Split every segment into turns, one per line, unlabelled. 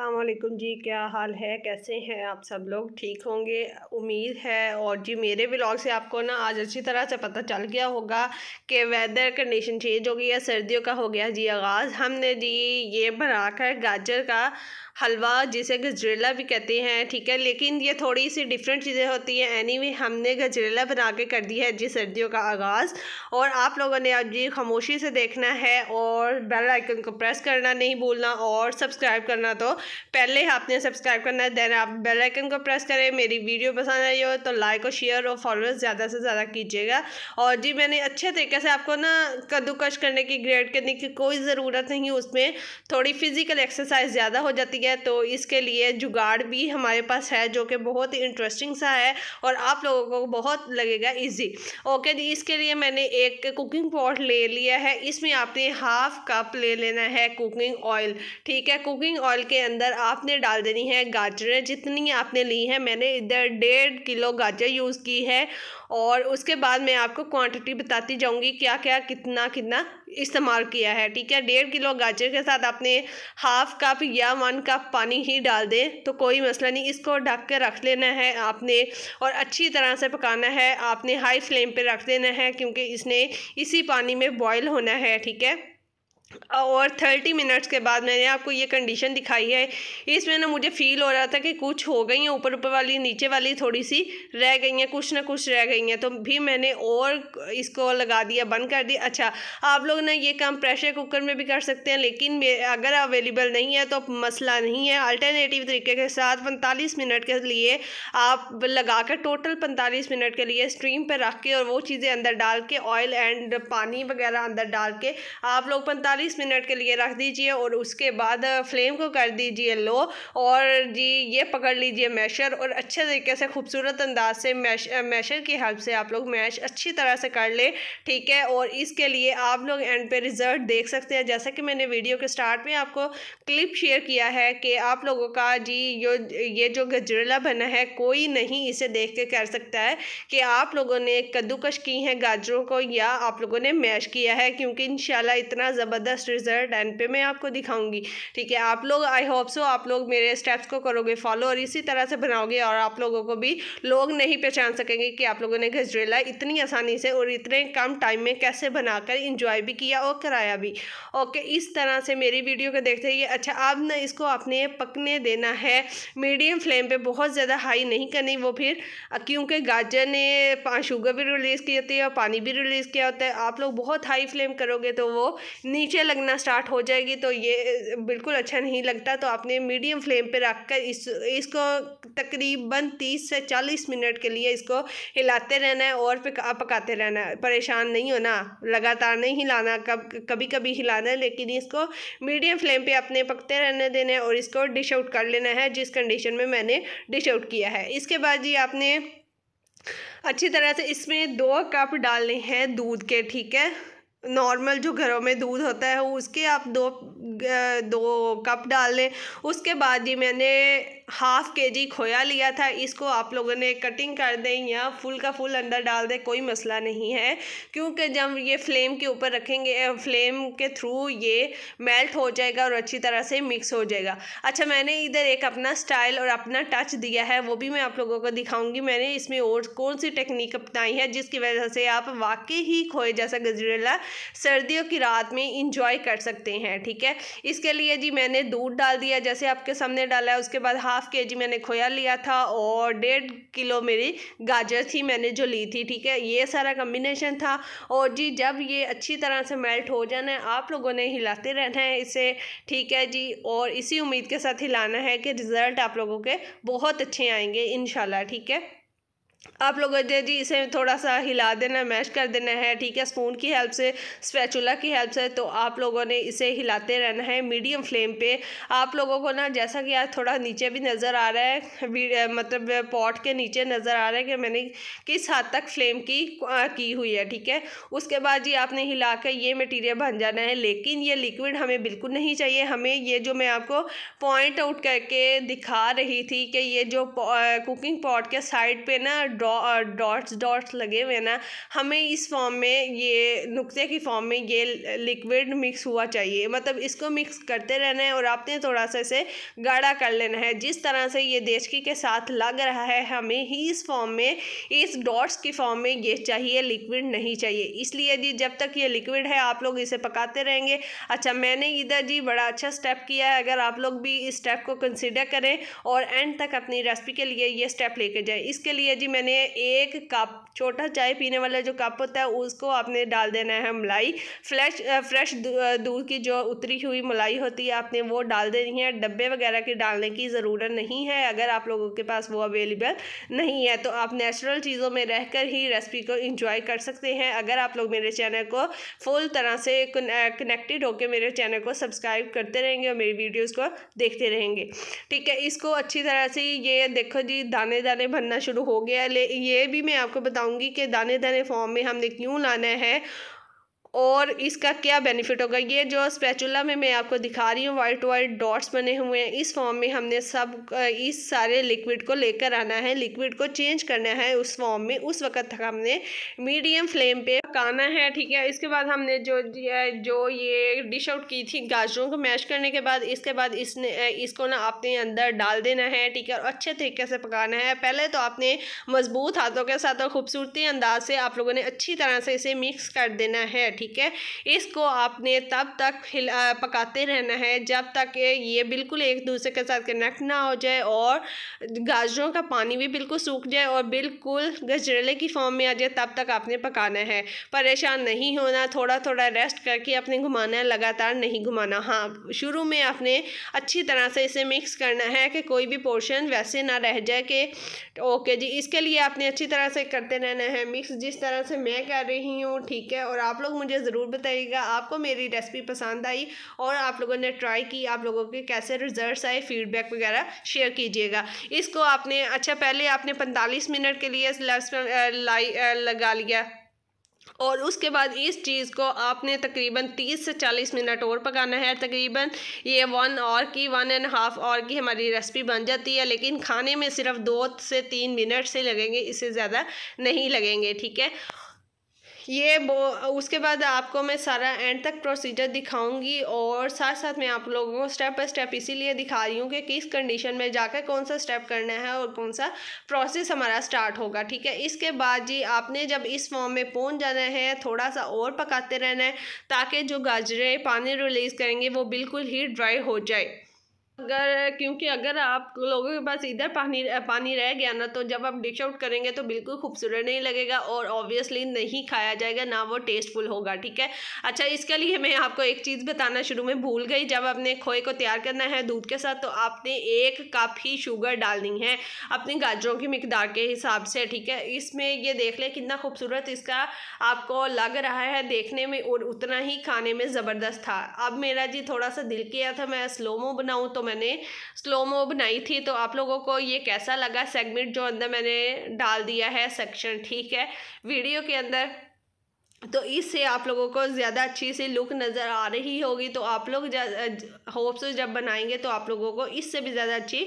अल्लाम जी क्या हाल है कैसे हैं आप सब लोग ठीक होंगे उम्मीद है और जी मेरे ब्लॉग से आपको ना आज अच्छी तरह से पता चल गया होगा कि वेदर कंडीशन चेंज हो गई है सर्दियों का हो गया जी आगाज़ हमने जी ये बनाकर गाजर का हलवा जिसे गजरेला भी कहते हैं ठीक है लेकिन ये थोड़ी सी डिफरेंट चीज़ें होती हैं एनी anyway, हमने गजरेला बना के कर दी है जी सर्दियों का आगाज़ और आप लोगों ने अब जी खामोशी से देखना है और बेल आइकन को प्रेस करना नहीं भूलना और सब्सक्राइब करना तो पहले आपने सब्सक्राइब करना है देन आप बेल आइकन को प्रेस करें मेरी वीडियो पसंद आई हो तो लाइक और शेयर और फॉलोअर्स ज़्यादा से ज़्यादा कीजिएगा और जी मैंने अच्छे तरीके से आपको ना कद्दूकश करने की ग्रेड करने की कोई ज़रूरत नहीं उसमें थोड़ी फिज़िकल एक्सरसाइज ज़्यादा हो जाती है है तो इसके लिए जुगाड़ भी हमारे पास है जो कि बहुत ही इंटरेस्टिंग सा है और आप लोगों को बहुत लगेगा इजी ओके जी इसके लिए मैंने एक कुकिंग पॉट ले लिया है इसमें आपने हाफ कप ले लेना है कुकिंग ऑयल ठीक है कुकिंग ऑयल के अंदर आपने डाल देनी है गाजरें जितनी आपने ली हैं मैंने इधर डेढ़ किलो गाजर यूज़ की है और उसके बाद मैं आपको क्वांटिटी बताती जाऊँगी क्या क्या कितना कितना इस्तेमाल किया है ठीक है डेढ़ किलो गाजर के साथ आपने हाफ कप या वन कप पानी ही डाल दें तो कोई मसला नहीं इसको ढक के रख लेना है आपने और अच्छी तरह से पकाना है आपने हाई फ्लेम पे रख देना है क्योंकि इसने इसी पानी में बॉयल होना है ठीक है और थर्टी मिनट्स के बाद मैंने आपको ये कंडीशन दिखाई है इसमें ना मुझे फ़ील हो रहा था कि कुछ हो गई हैं ऊपर ऊपर वाली नीचे वाली थोड़ी सी रह गई हैं कुछ ना कुछ रह गई हैं तो भी मैंने और इसको लगा दिया बंद कर दिया अच्छा आप लोग ना ये काम प्रेशर कुकर में भी कर सकते हैं लेकिन अगर अवेलेबल नहीं है तो मसला नहीं है अल्टरनेटिव तरीके के साथ पैंतालीस मिनट के लिए आप लगा कर टोटल पैंतालीस मिनट के लिए स्ट्रीम पर रख के और वो चीज़ें अंदर डाल के ऑयल एंड पानी वगैरह अंदर डाल के आप लोग पैंतालीस चालीस मिनट के लिए रख दीजिए और उसके बाद फ्लेम को कर दीजिए लो और जी ये पकड़ लीजिए मैशर और अच्छे तरीके से खूबसूरत अंदाज से मैश मैशर की हेल्प से आप लोग मैश अच्छी तरह से कर लें ठीक है और इसके लिए आप लोग एंड पे रिज़ल्ट देख सकते हैं जैसा कि मैंने वीडियो के स्टार्ट में आपको क्लिप शेयर किया है कि आप लोगों का जी यो ये जो गजरेला बना है कोई नहीं इसे देख के कर सकता है कि आप लोगों ने कद्दूकश की है गाजरों को या आप लोगों ने मैश किया है क्योंकि इन इतना ज़बरदस्त ज़बरदस्त रिजल्ट एंड पे मैं आपको दिखाऊंगी ठीक है आप लोग आई होप सो आप लोग मेरे स्टेप्स को करोगे फॉलो और इसी तरह से बनाओगे और आप लोगों को भी लोग नहीं पहचान सकेंगे कि आप लोगों ने गजरेला इतनी आसानी से और इतने कम टाइम में कैसे बनाकर इंजॉय भी किया और कराया भी ओके इस तरह से मेरी वीडियो को देखते ही अच्छा अब ना इसको आपने पकने देना है मीडियम फ्लेम पर बहुत ज़्यादा हाई नहीं करनी वो फिर क्योंकि गाजर ने शुगर भी रिलीज़ की होती है और पानी भी रिलीज़ किया होता है आप लोग बहुत हाई फ्लेम करोगे तो वो नीचे मिर्चियाँ लगना स्टार्ट हो जाएगी तो ये बिल्कुल अच्छा नहीं लगता तो आपने मीडियम फ्लेम रख कर इस इसको तकरीबन तीस से चालीस मिनट के लिए इसको हिलाते रहना है और पकाते रहना है परेशान नहीं होना लगातार नहीं हिलाना कब कभी कभी हिलाना है लेकिन इसको मीडियम फ्लेम पे आपने पकते रहने देना है और इसको डिश आउट कर लेना है जिस कंडीशन में मैंने डिश आउट किया है इसके बाद जी आपने अच्छी तरह से इसमें दो कप डालने हैं दूध के ठीक है नॉर्मल जो घरों में दूध होता है उसके आप दो दो कप डाल लें उसके बाद ही मैंने हाफ़ के जी खोया लिया था इसको आप लोगों ने कटिंग कर दें या फुल का फुल अंदर डाल दें कोई मसला नहीं है क्योंकि जब ये फ्लेम के ऊपर रखेंगे फ्लेम के थ्रू ये मेल्ट हो जाएगा और अच्छी तरह से मिक्स हो जाएगा अच्छा मैंने इधर एक अपना स्टाइल और अपना टच दिया है वो भी मैं आप लोगों को दिखाऊँगी मैंने इसमें और कौन सी टेक्निक अपनाई है जिसकी वजह से आप वाकई ही खोए जैसा गजरेला सर्दियों की रात में इंजॉय कर सकते हैं ठीक है इसके लिए जी मैंने दूध डाल दिया जैसे आपके सामने डाला है उसके बाद हाफ़ के जी मैंने खोया लिया था और डेढ़ किलो मेरी गाजर थी मैंने जो ली थी ठीक है ये सारा कम्बिनेशन था और जी जब ये अच्छी तरह से मेल्ट हो जाना है आप लोगों ने हिलाते रहना है इसे ठीक है जी और इसी उम्मीद के साथ हिलाना है कि रिज़ल्ट आप लोगों के बहुत अच्छे आएंगे इन ठीक है आप लोग जी इसे थोड़ा सा हिला देना मैश कर देना है ठीक है स्पून की हेल्प से स्पैचुला की हेल्प से तो आप लोगों ने इसे हिलाते रहना है मीडियम फ्लेम पे आप लोगों को ना जैसा कि आज थोड़ा नीचे भी नज़र आ रहा है मतलब पॉट के नीचे नज़र आ रहा है कि मैंने किस हद तक फ्लेम की की हुई है ठीक है उसके बाद जी आपने हिला कर ये मटीरियल बन जाना है लेकिन ये लिक्विड हमें बिल्कुल नहीं चाहिए हमें ये जो मैं आपको पॉइंट आउट करके दिखा रही थी कि ये जो कुकिंग पॉट के साइड पर ना डॉ डॉट्स डॉट्स लगे हुए ना हमें इस फॉर्म में ये नुक्ते की फॉर्म में ये लिक्विड मिक्स हुआ चाहिए मतलब इसको मिक्स करते रहना है और आपने थोड़ा सा इसे गाढ़ा कर लेना है जिस तरह से ये देशकी के साथ लग रहा है हमें ही इस फॉर्म में इस डॉट्स की फॉर्म में ये चाहिए लिक्विड नहीं चाहिए इसलिए जी जब तक ये लिक्विड है आप लोग इसे पकाते रहेंगे अच्छा मैंने इधर जी बड़ा अच्छा स्टेप किया है अगर आप लोग भी इस स्टेप को कंसिडर करें और एंड तक अपनी रेसिपी के लिए ये स्टेप लेके जाए इसके लिए जी मैंने एक कप छोटा चाय पीने वाला जो कप होता है उसको आपने डाल देना है मलाई फ्लैश फ्रेश दूध की जो उतरी हुई मलाई होती है आपने वो डाल देनी है डब्बे वगैरह के डालने की ज़रूरत नहीं है अगर आप लोगों के पास वो अवेलेबल नहीं है तो आप नेचुरल चीज़ों में रह ही रेसिपी को इंजॉय कर सकते हैं अगर आप लोग मेरे चैनल को फुल तरह से कनेक्टेड होकर मेरे चैनल को सब्सक्राइब करते रहेंगे और मेरी वीडियोज़ को देखते रहेंगे ठीक है इसको अच्छी तरह से ये देखो जी दाने दाने बनना शुरू हो गया पहले ये भी मैं आपको बताऊंगी कि दाने दाने फॉर्म में हमने क्यों लाना है और इसका क्या बेनिफिट होगा ये जो स्पैचुला में मैं आपको दिखा रही हूँ वाइट वाइट डॉट्स बने हुए हैं इस फॉर्म में हमने सब इस सारे लिक्विड को लेकर आना है लिक्विड को चेंज करना है उस फॉर्म में उस वक्त तक हमने मीडियम फ्लेम पे पकाना है ठीक है इसके बाद हमने जो जो ये डिश आउट की थी गाजरों को मैश करने के बाद इसके बाद इसने इसको ना आपने अंदर डाल देना है ठीक है और अच्छे तरीके से पकाना है पहले तो आपने मजबूत हाथों के साथ और खूबसूरती अंदाज से आप लोगों ने अच्छी तरह से इसे मिक्स कर देना है ठीक है इसको आपने तब तक पकाते रहना है जब तक ये बिल्कुल एक दूसरे के साथ कनेक्ट ना हो जाए और गाजरों का पानी भी बिल्कुल सूख जाए और बिल्कुल गजरेले की फॉर्म में आ जाए तब तक आपने पकाना है परेशान नहीं होना थोड़ा थोड़ा रेस्ट करके आपने घुमाना है लगातार नहीं घुमाना हाँ शुरू में आपने अच्छी तरह से इसे मिक्स करना है कि कोई भी पोर्शन वैसे ना रह जाए कि ओके जी इसके लिए आपने अच्छी तरह से करते रहना है मिक्स जिस तरह से मैं कर रही हूँ ठीक है और आप लोग मुझे मुझे ज़रूर बताइएगा आपको मेरी रेसिपी पसंद आई और आप लोगों ने ट्राई की आप लोगों के कैसे रिजल्ट आए फीडबैक वगैरह शेयर कीजिएगा इसको आपने अच्छा पहले आपने पैंतालीस मिनट के लिए लाई लगा लिया और उसके बाद इस चीज़ को आपने तकरीबन 30 से 40 मिनट और पकाना है तकरीबन ये वन और की वन एंड हाफ और की हमारी रेसिपी बन जाती है लेकिन खाने में सिर्फ दो से तीन मिनट से लगेंगे इससे ज़्यादा नहीं लगेंगे ठीक है ये बो उसके बाद आपको मैं सारा एंड तक प्रोसीजर दिखाऊंगी और साथ साथ मैं आप लोगों को स्टेप बाई स्टेप इसीलिए दिखा रही हूँ कि किस कंडीशन में जाकर कौन सा स्टेप करना है और कौन सा प्रोसेस हमारा स्टार्ट होगा ठीक है इसके बाद जी आपने जब इस फॉर्म में पहुँच जाना है थोड़ा सा और पकाते रहना है ताकि जो गाजरे पानी रिलीज़ करेंगे वो बिल्कुल ही ड्राई हो जाए अगर क्योंकि अगर आप लोगों के पास इधर पानी पानी रह गया ना तो जब आप डिश आउट करेंगे तो बिल्कुल खूबसूरत नहीं लगेगा और ऑब्वियसली नहीं खाया जाएगा ना वो टेस्टफुल होगा ठीक है अच्छा इसके लिए मैं आपको एक चीज़ बताना शुरू में भूल गई जब आपने खोए को तैयार करना है दूध के साथ तो आपने एक कप ही शुगर डालनी है अपनी गाजरों की मकदार के हिसाब से ठीक है इसमें ये देख लें कितना खूबसूरत इसका आपको लग रहा है देखने में और उतना ही खाने में ज़बरदस्त था अब मेरा जी थोड़ा सा दिल किया था मैं स्लोमो बनाऊँ तो मैंने स्लो मो बनाई थी तो आप लोगों को ये कैसा लगा सेगमेंट जो अंदर मैंने डाल दिया है सेक्शन ठीक है वीडियो के अंदर तो इससे आप लोगों को ज़्यादा अच्छी सी लुक नज़र आ रही होगी तो आप लोग होप्स जब बनाएंगे तो आप लोगों को इससे भी ज़्यादा अच्छी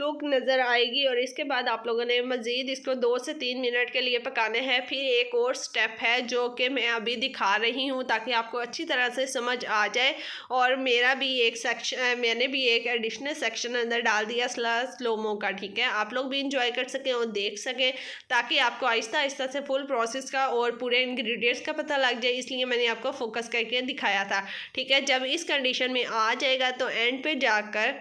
लुक नज़र आएगी और इसके बाद आप लोगों ने मज़ीद इसको दो से तीन मिनट के लिए पकाने हैं फिर एक और स्टेप है जो कि मैं अभी दिखा रही हूँ ताकि आपको अच्छी तरह से समझ आ जाए और मेरा भी एक सेक्शन मैंने भी एक एडिशनल सेक्शन अंदर डाल दिया स्लोमो का ठीक है आप लोग भी इंजॉय कर सकें और देख सकें ताकि आपको आहिस्ता आहिस्ता से फुल प्रोसेस का और पूरे इन्ग्रीडियंट्स का पता लग जाए इसलिए मैंने आपको फोकस करके दिखाया था ठीक है जब इस कंडीशन में आ जाएगा तो एंड पे जाकर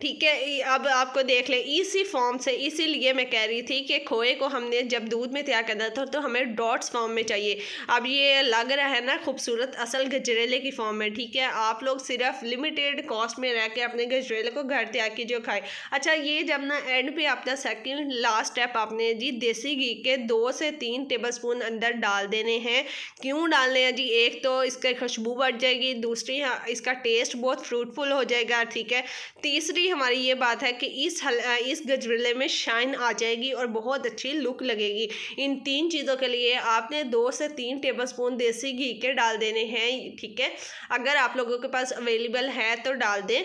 ठीक है अब आपको देख ले इसी फॉर्म से इसीलिए मैं कह रही थी कि खोए को हमने जब दूध में तैयार करना था तो हमें डॉट्स फॉर्म में चाहिए अब ये लग रहा है ना खूबसूरत असल गजरेले की फॉर्म में ठीक है आप लोग सिर्फ लिमिटेड कॉस्ट में रह के अपने गजरेले को घर तैयार कीजिए खाए अच्छा ये जब ना एंड पे अपना सेकेंड लास्ट स्टेप आपने जी देसी घी के दो से तीन टेबल स्पून अंदर डाल देने हैं क्यों डालने हैं जी एक तो इसकी खुशबू बढ़ जाएगी दूसरी हाँ, इसका टेस्ट बहुत फ्रूटफुल हो जाएगा ठीक है तीसरी हमारी ये बात है कि इस हल इस गजरेले में शाइन आ जाएगी और बहुत अच्छी लुक लगेगी इन तीन चीज़ों के लिए आपने दो से तीन टेबल स्पून देसी घी के डाल देने हैं ठीक है अगर आप लोगों के पास अवेलेबल है तो डाल दें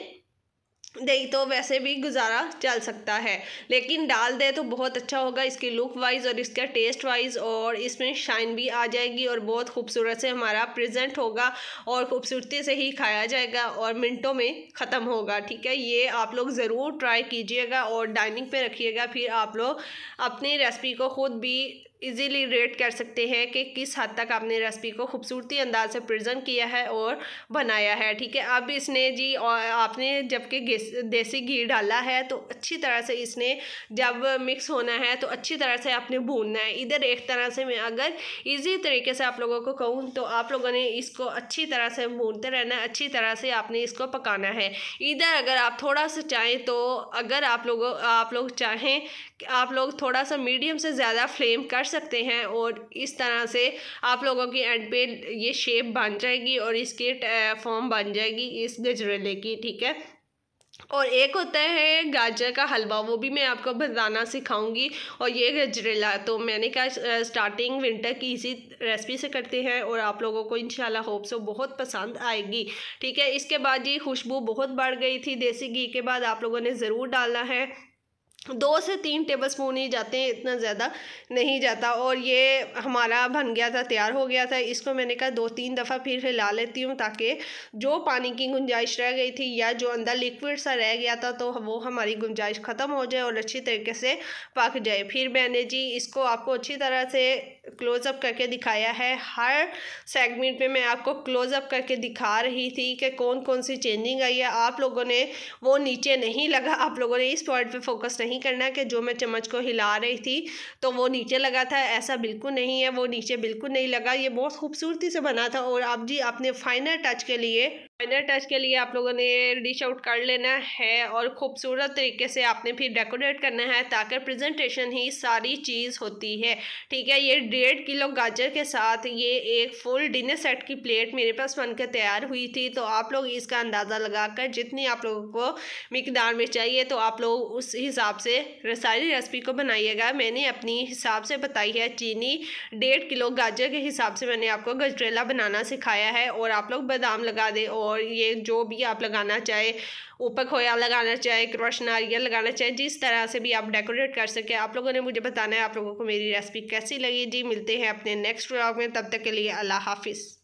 नहीं तो वैसे भी गुजारा चल सकता है लेकिन डाल दे तो बहुत अच्छा होगा इसकी लुक वाइज और इसका टेस्ट वाइज और इसमें शाइन भी आ जाएगी और बहुत खूबसूरत से हमारा प्रेजेंट होगा और खूबसूरती से ही खाया जाएगा और मिनटों में ख़त्म होगा ठीक है ये आप लोग ज़रूर ट्राई कीजिएगा और डाइनिंग पे रखिएगा फिर आप लोग अपनी रेसिपी को ख़ुद भी इजीली रेट कर सकते हैं कि किस हद तक आपने रेसिपी को खूबसूरती अंदाज से प्रेजेंट किया है और बनाया है ठीक है अब इसने जी और आपने जबकि देसी घी डाला है तो अच्छी तरह से इसने जब मिक्स होना है तो अच्छी तरह से आपने भूनना है इधर एक तरह से मैं अगर इजी तरीके से आप लोगों को कहूँ तो आप लोगों ने इसको अच्छी तरह से भूनते रहना है अच्छी तरह से आपने इसको पकाना है इधर अगर आप थोड़ा सा चाहें तो अगर आप लोगों आप लोग चाहें आप लोग थोड़ा सा मीडियम से ज़्यादा फ्लेम कर सकते हैं और इस तरह से आप लोगों की एंड पे ये शेप बन जाएगी और इसकी फॉर्म बन जाएगी इस गजरेले की ठीक है और एक होता है गाजर का हलवा वो भी मैं आपको बताना सिखाऊंगी और ये गजरेला तो मैंने कहा स्टार्टिंग विंटर की इसी रेसिपी से करते हैं और आप लोगों को इंशाल्लाह होप सो बहुत पसंद आएगी ठीक है इसके बाद ये खुशबू बहुत बढ़ गई थी देसी घी के बाद आप लोगों ने ज़रूर डालना है दो से तीन टेबल स्पून ही जाते हैं इतना ज़्यादा नहीं जाता और ये हमारा बन गया था तैयार हो गया था इसको मैंने कहा दो तीन दफ़ा फिर हिला लेती हूँ ताकि जो पानी की गुंजाइश रह गई थी या जो अंदर लिक्विड सा रह गया था तो वो हमारी गुंजाइश ख़त्म हो जाए और अच्छी तरीके से पक जाए फिर मैंने जी इसको आपको अच्छी तरह से क्लोज़अप करके दिखाया है हर सेगमेंट पर मैं आपको क्लोज़अप करके दिखा रही थी कि कौन कौन सी चेंजिंग आई है आप लोगों ने वो नीचे नहीं लगा आप लोगों ने इस पॉइंट पर फोकस नहीं नहीं करना कि जो मैं चम्मच को हिला रही थी तो वो नीचे लगा था ऐसा बिल्कुल नहीं है वो नीचे बिल्कुल नहीं लगा ये बहुत खूबसूरती से बना था और आप जी अपने फाइनल टच के लिए फाइनल टच के लिए आप लोगों ने डिश आउट कर लेना है और खूबसूरत तरीके से आपने फिर डेकोरेट करना है ताकि प्रेजेंटेशन ही सारी चीज़ होती है ठीक है ये डेढ़ किलो गाजर के साथ ये एक फुल डिनर सेट की प्लेट मेरे पास बनकर तैयार हुई थी तो आप लोग इसका अंदाज़ा लगाकर जितनी आप लोगों को मकदार में चाहिए तो आप लोग उस हिसाब से सारी रेसिपी को बनाइएगा मैंने अपनी हिसाब से बताई है चीनी डेढ़ किलो गाजर के हिसाब से मैंने आपको गजरेला बनाना सिखाया है और आप लोग बादाम लगा दें और और ये जो भी आप लगाना चाहे ऊपर खोया लगाना चाहे क्रश नारियल लगाना चाहे जिस तरह से भी आप डेकोरेट कर सकें आप लोगों ने मुझे बताना है आप लोगों को मेरी रेसिपी कैसी लगी जी मिलते हैं अपने नेक्स्ट व्लॉग में तब तक के लिए अल्लाह हाफिज़